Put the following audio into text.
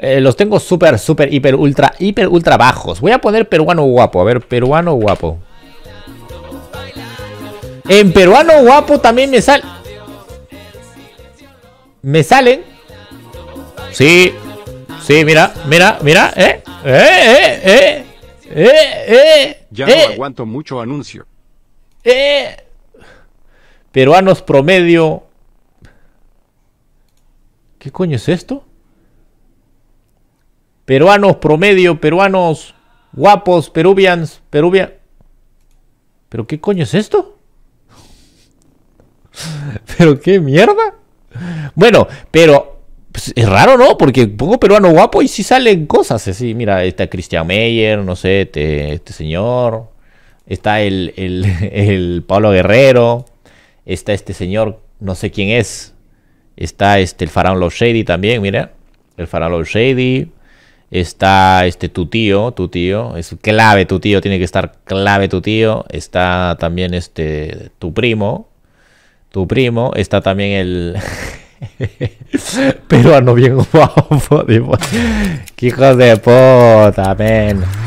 Eh, los tengo súper, súper, hiper, ultra, hiper, ultra bajos. Voy a poner peruano guapo. A ver, peruano guapo. En peruano guapo también me sale. Me salen. Sí. Sí, mira, mira, mira. Eh, eh, eh, eh. Eh, eh. Ya no eh. aguanto mucho anuncio. Eh. Peruanos promedio. ¿Qué coño es esto? peruanos promedio, peruanos guapos, peruvians, peruvia. ¿Pero qué coño es esto? ¿Pero qué mierda? Bueno, pero pues, es raro, ¿no? Porque pongo peruano guapo y si salen cosas así. Mira, está Cristian Meyer, no sé, este, este señor. Está el, Pablo Guerrero. Está este señor, no sé quién es. Está este, el Faraón Love Shady también, mira. El Faraón Love Shady está este tu tío, tu tío, es clave tu tío, tiene que estar clave tu tío, está también este tu primo, tu primo, está también el peruano bien guapo, hijos de puta, también